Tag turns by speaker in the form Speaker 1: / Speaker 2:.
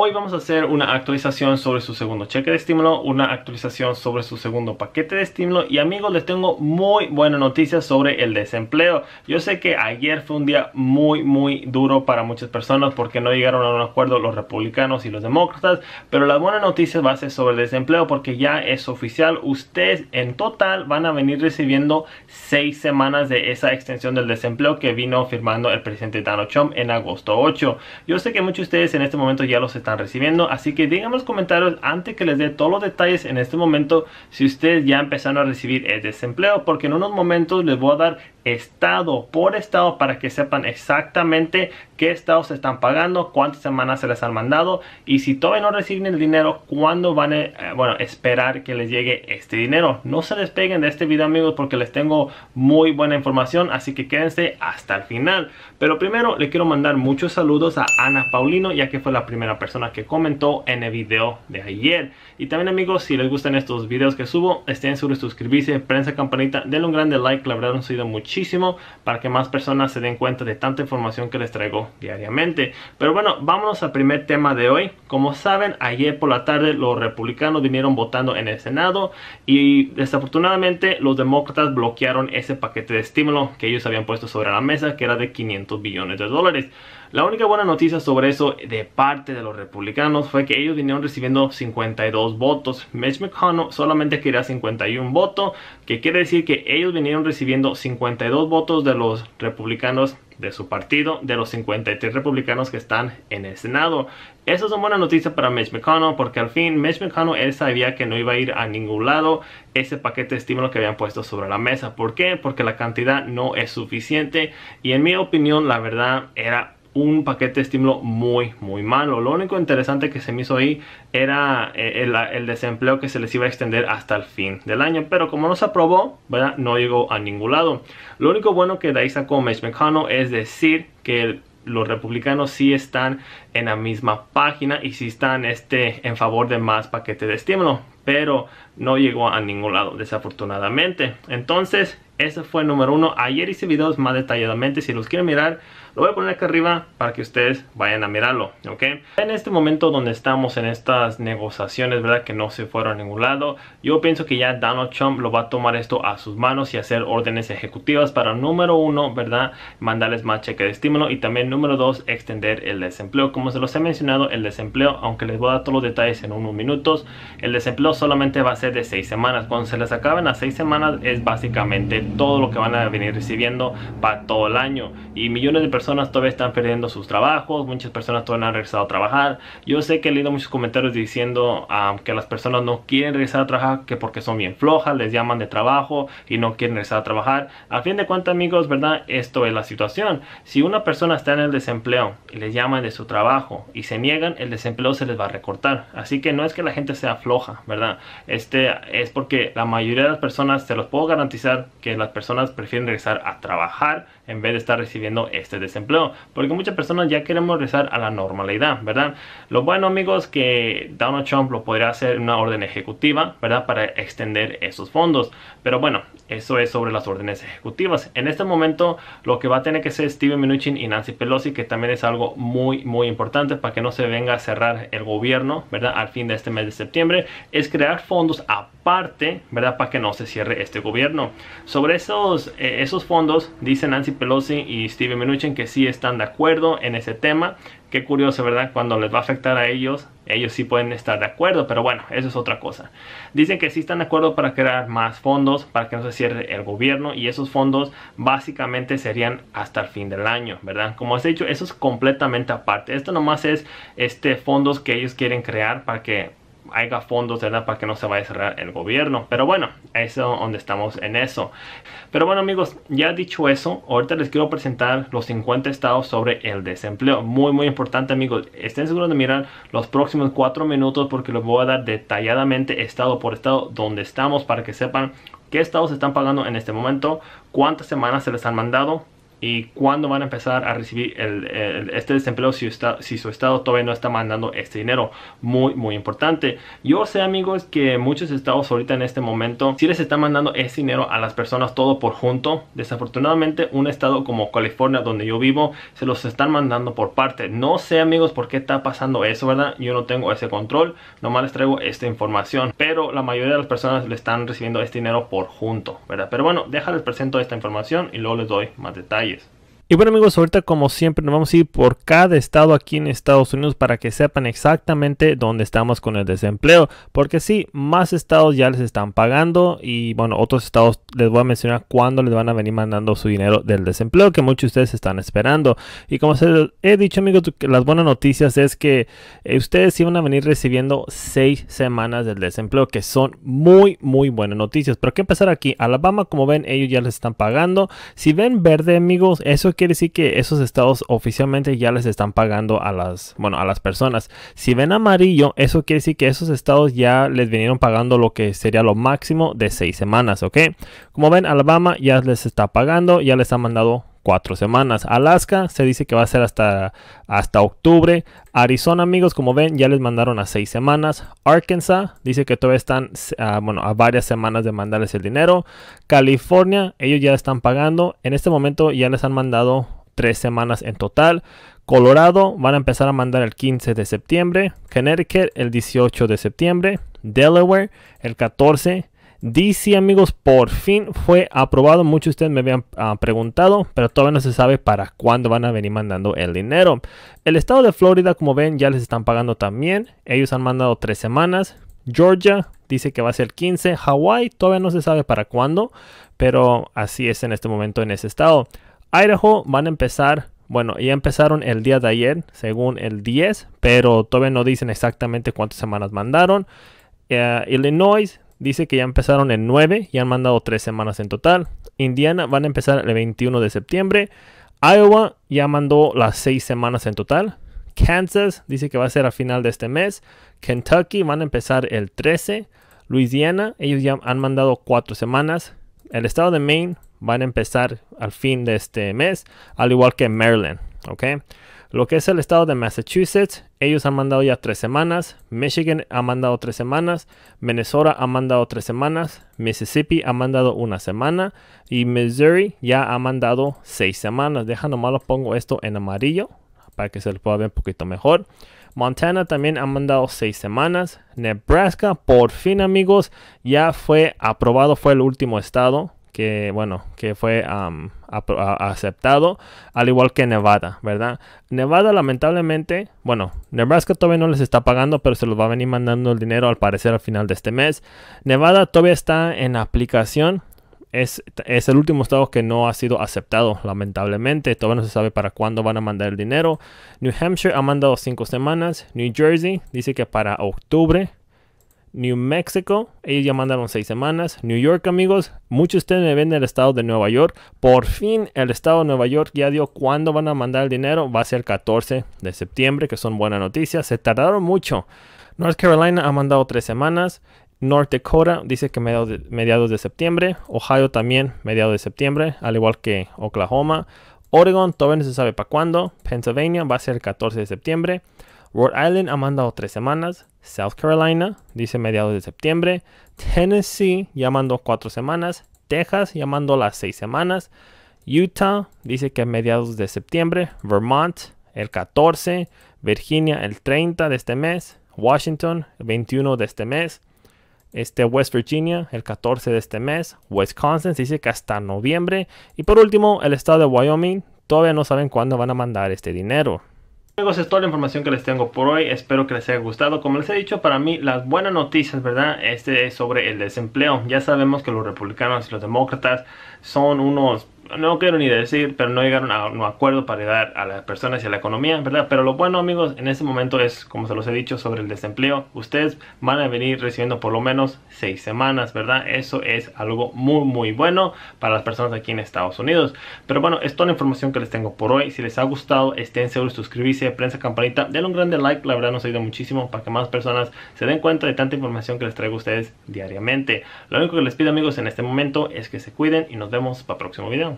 Speaker 1: Hoy vamos a hacer una actualización sobre su segundo cheque de estímulo, una actualización sobre su segundo paquete de estímulo y amigos les tengo muy buenas noticias sobre el desempleo. Yo sé que ayer fue un día muy muy duro para muchas personas porque no llegaron a un acuerdo los republicanos y los demócratas, pero las buenas noticias va a ser sobre el desempleo porque ya es oficial. Ustedes en total van a venir recibiendo seis semanas de esa extensión del desempleo que vino firmando el presidente Donald Trump en agosto 8. Yo sé que muchos de ustedes en este momento ya los están recibiendo. Así que díganme los comentarios antes que les dé todos los detalles en este momento si ustedes ya empezaron a recibir el desempleo. Porque en unos momentos les voy a dar estado por estado para que sepan exactamente qué estados están pagando, cuántas semanas se les han mandado y si todavía no reciben el dinero, cuándo van a eh, bueno, esperar que les llegue este dinero. No se despeguen de este video amigos porque les tengo muy buena información, así que quédense hasta el final. Pero primero le quiero mandar muchos saludos a Ana Paulino ya que fue la primera persona que comentó en el video de ayer. Y también amigos, si les gustan estos videos que subo, estén seguros de suscribirse, prensa campanita, denle un grande like, la verdad nos sido muchísimo para que más personas se den cuenta de tanta información que les traigo diariamente. Pero bueno, vámonos al primer tema de hoy. Como saben, ayer por la tarde los republicanos vinieron votando en el Senado y desafortunadamente los demócratas bloquearon ese paquete de estímulo que ellos habían puesto sobre la mesa, que era de 500 billones de dólares. La única buena noticia sobre eso de parte de los republicanos fue que ellos vinieron recibiendo 52 votos. Mitch McConnell solamente quería 51 votos, que quiere decir que ellos vinieron recibiendo 52 votos de los republicanos de su partido, de los 53 republicanos que están en el Senado. Eso es una buena noticia para Mitch McConnell porque al fin Mitch McConnell él sabía que no iba a ir a ningún lado ese paquete de estímulo que habían puesto sobre la mesa. ¿Por qué? Porque la cantidad no es suficiente y en mi opinión la verdad era un paquete de estímulo muy, muy malo. Lo único interesante que se me hizo ahí era eh, el, desempleo que se les iba a extender hasta el fin del año. Pero como no se aprobó, ¿verdad? No llegó a ningún lado. Lo único bueno que de ahí sacó Mitch McConnell es decir que los republicanos sí están en la misma página y sí están este, en favor de más paquetes de estímulo, pero no llegó a ningún lado, desafortunadamente. Entonces, ese fue el número uno. Ayer hice videos más detalladamente. Si los quieren mirar, lo voy a poner acá arriba para que ustedes vayan a mirarlo. ¿ok? En este momento donde estamos en estas negociaciones, ¿verdad? Que no se fueron a ningún lado. Yo pienso que ya Donald Trump lo va a tomar esto a sus manos y hacer órdenes ejecutivas para, número uno, ¿verdad? Mandarles más cheque de estímulo. Y también, número dos, extender el desempleo. Como se los he mencionado, el desempleo, aunque les voy a dar todos los detalles en unos minutos, el desempleo solamente va a ser de seis semanas. Cuando se les acaben las seis semanas es básicamente todo lo que van a venir recibiendo para todo el año. Y millones de personas todavía están perdiendo sus trabajos, muchas personas todavía no han regresado a trabajar. Yo sé que he leído muchos comentarios diciendo que las personas no quieren regresar a trabajar, que porque son bien flojas, les llaman de trabajo y no quieren regresar a trabajar. A fin de cuentas, amigos, ¿verdad? Esto es la situación. Si una persona está en el desempleo y les llaman de su trabajo y se niegan, el desempleo se les va a recortar. Así que no es que la gente sea floja, ¿verdad? Este es porque la mayoría de las personas, se los puedo garantizar, que las personas prefieren regresar a trabajar en vez de estar recibiendo este desempleo. Porque muchas personas ya queremos regresar a la normalidad, ¿verdad? Lo bueno, amigos, que Donald Trump lo podría hacer una orden ejecutiva, ¿verdad? Para extender esos fondos. Pero bueno, eso es sobre las órdenes ejecutivas. En este momento, lo que va a tener que ser Steven Mnuchin y Nancy Pelosi, que también es algo muy, muy importante para que no se venga a cerrar el gobierno, ¿verdad? Al fin de este mes de septiembre, es crear fondos aparte, ¿verdad? Para que no se cierre este gobierno. Sobre esos, eh, esos fondos, dice Nancy Pelosi y Steven Mnuchin que sí están de acuerdo en ese tema. Qué curioso, ¿verdad? Cuando les va a afectar a ellos, ellos sí pueden estar de acuerdo, pero bueno, eso es otra cosa. Dicen que sí están de acuerdo para crear más fondos, para que no se cierre el gobierno y esos fondos básicamente serían hasta el fin del año, ¿verdad? Como has dicho, eso es completamente aparte. Esto nomás es este fondos que ellos quieren crear para que haya fondos, ¿verdad? Para que no se vaya a cerrar el gobierno. Pero bueno, eso es donde estamos en eso. Pero bueno amigos, ya dicho eso, ahorita les quiero presentar los 50 estados sobre el desempleo. Muy, muy importante amigos. Estén seguros de mirar los próximos 4 minutos porque les voy a dar detalladamente estado por estado donde estamos para que sepan qué estados están pagando en este momento, cuántas semanas se les han mandado y cuándo van a empezar a recibir este desempleo si, si su estado todavía no está mandando este dinero. Muy, muy importante. Yo sé, amigos, que muchos estados ahorita en este momento sí les están mandando ese dinero a las personas todo por junto. Desafortunadamente, un estado como California, donde yo vivo, se los están mandando por parte. No sé, amigos, por qué está pasando eso, ¿verdad? Yo no tengo ese control. Nomás les traigo esta información. Pero la mayoría de las personas le están recibiendo este dinero por junto, ¿verdad? Pero bueno, déjales presento esta información y luego les doy más detalles. detalles. Y bueno amigos, ahorita como siempre nos vamos a ir por cada estado aquí en Estados Unidos para que sepan exactamente dónde estamos con el desempleo. Porque si más estados ya les están pagando y bueno, otros estados les voy a mencionar cuándo les van a venir mandando su dinero del desempleo que muchos de ustedes están esperando. Y como se he dicho amigos, las buenas noticias es que eh, ustedes van a venir recibiendo seis semanas del desempleo que son muy muy buenas noticias. Pero qué que empezar aquí, Alabama como ven ellos ya les están pagando. Si ven verde amigos, eso quiere decir que esos estados oficialmente ya les están pagando a las, bueno, a las personas. Si ven amarillo, eso quiere decir que esos estados ya les vinieron pagando lo que sería lo máximo de seis semanas, ¿ok? Como ven, Alabama ya les está pagando, ya les ha mandado cuatro semanas. Alaska se dice que va a ser hasta, hasta octubre. Arizona, amigos, como ven, ya les mandaron a seis semanas. Arkansas dice que todavía están ah, bueno, a varias semanas de mandarles el dinero. California, ellos ya están pagando. En este momento ya les han mandado tres semanas en total. Colorado van a empezar a mandar el 15 de septiembre. Connecticut el 18 de septiembre. Delaware el 14 DC, amigos, por fin fue aprobado. Muchos de ustedes me habían ah, preguntado, pero todavía no se sabe para cuándo van a venir mandando el dinero. El estado de Florida, como ven, ya les están pagando también. Ellos han mandado tres semanas. Georgia dice que va a ser el 15. Hawaii todavía no se sabe para cuándo, pero así es en este momento en ese estado. Idaho van a empezar bueno, ya empezaron el día de ayer, según el 10, pero todavía no dicen exactamente cuántas semanas mandaron. Eh, Illinois dice que ya empezaron en 9 y han mandado 3 semanas en total. Indiana van a empezar el 21 de septiembre. Iowa ya mandó las 6 semanas en total. Kansas dice que va a ser a final de este mes. Kentucky van a empezar el 13. Louisiana, ellos ya han mandado 4 semanas. El estado de Maine van a empezar al fin de este mes, al igual que Maryland. ¿ok? Lo que es el estado de Massachusetts, ellos han mandado ya tres semanas, Michigan ha mandado tres semanas, Minnesota ha mandado tres semanas, Mississippi ha mandado una semana y Missouri ya ha mandado seis semanas. Deja nomás lo pongo esto en amarillo para que se lo pueda ver un poquito mejor. Montana también ha mandado seis semanas. Nebraska, por fin amigos, ya fue aprobado, fue el último estado que bueno, que fue aceptado, al igual que Nevada, ¿verdad? Nevada lamentablemente, bueno, Nebraska todavía no les está pagando, pero se los va a venir mandando el dinero al parecer al final de este mes. Nevada todavía está en aplicación. Es, es el último estado que no ha sido aceptado, lamentablemente. Todavía no se sabe para cuándo van a mandar el dinero. New Hampshire ha mandado cinco semanas. New Jersey dice que para octubre New Mexico, ellos ya mandaron seis semanas. New York, amigos, muchos de ustedes me ven el estado de Nueva York. Por fin, el estado de Nueva York ya dio cuándo van a mandar el dinero. Va a ser el 14 de septiembre, que son buenas noticias. Se tardaron mucho. North Carolina ha mandado tres semanas. North Dakota dice que mediados de septiembre. Ohio también mediados de septiembre, al igual que Oklahoma. Oregon todavía no se sabe para cuándo. Pennsylvania va a ser el 14 de septiembre. Rhode Island ha mandado tres semanas, South Carolina dice mediados de septiembre, Tennessee ya mandó cuatro semanas, Texas ya mandó las seis semanas, Utah dice que mediados de septiembre, Vermont el 14, Virginia el 30 de este mes, Washington el 21 de este mes, este West Virginia el 14 de este mes, Wisconsin dice que hasta noviembre y por último el estado de Wyoming todavía no saben cuándo van a mandar este dinero. Amigos, es toda la información que les tengo por hoy, espero que les haya gustado. Como les he dicho, para mí las buenas noticias, ¿verdad? Este es sobre el desempleo. Ya sabemos que los republicanos y los demócratas son unos no quiero ni decir, pero no llegaron a un acuerdo para ayudar a las personas y a la economía, ¿verdad? Pero lo bueno, amigos, en este momento es, como se los he dicho, sobre el desempleo. Ustedes van a venir recibiendo por lo menos seis semanas, ¿verdad? Eso es algo muy, muy bueno para las personas aquí en Estados Unidos. Pero bueno, es toda la información que les tengo por hoy. Si les ha gustado, estén seguros de suscribirse, prensa campanita, denle un grande like, la verdad nos ayuda muchísimo para que más personas se den cuenta de tanta información que les traigo a ustedes diariamente. Lo único que les pido, amigos, en este momento es que se cuiden y nos vemos para el próximo video.